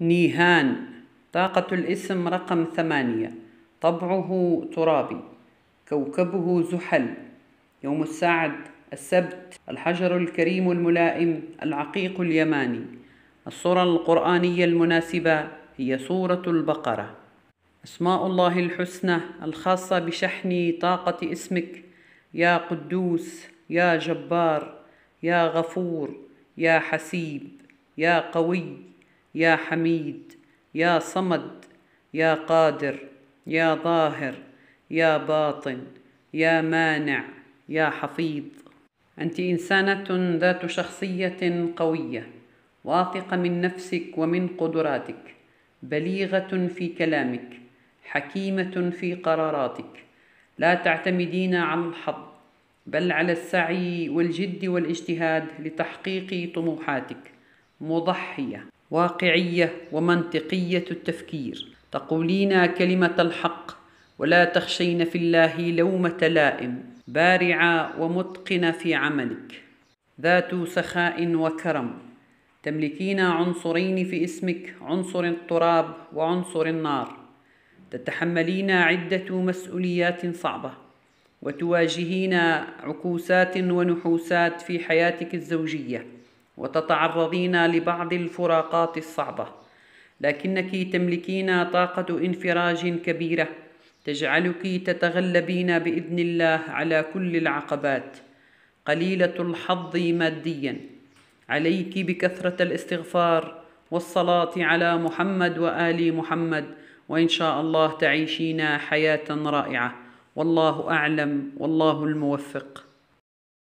نيهان طاقة الاسم رقم ثمانية طبعه ترابي كوكبه زحل يوم السعد السبت الحجر الكريم الملائم العقيق اليماني الصورة القرآنية المناسبة هي سورة البقرة أسماء الله الحسنى الخاصة بشحن طاقة اسمك يا قدوس يا جبار يا غفور يا حسيب يا قوي يا حميد يا صمد يا قادر يا ظاهر يا باطن يا مانع يا حفيظ انت انسانه ذات شخصيه قويه واثقه من نفسك ومن قدراتك بليغه في كلامك حكيمه في قراراتك لا تعتمدين على الحظ بل على السعي والجد والاجتهاد لتحقيق طموحاتك مضحية واقعية ومنطقية التفكير تقولين كلمة الحق ولا تخشين في الله لومة لائم بارعة ومتقنة في عملك ذات سخاء وكرم تملكين عنصرين في اسمك عنصر التراب وعنصر النار تتحملين عدة مسؤوليات صعبة وتواجهين عكوسات ونحوسات في حياتك الزوجيه وتتعرضين لبعض الفراقات الصعبة لكنك تملكين طاقة انفراج كبيرة تجعلك تتغلبين بإذن الله على كل العقبات قليلة الحظ ماديا عليك بكثرة الاستغفار والصلاة على محمد وآل محمد وإن شاء الله تعيشين حياة رائعة والله أعلم والله الموفق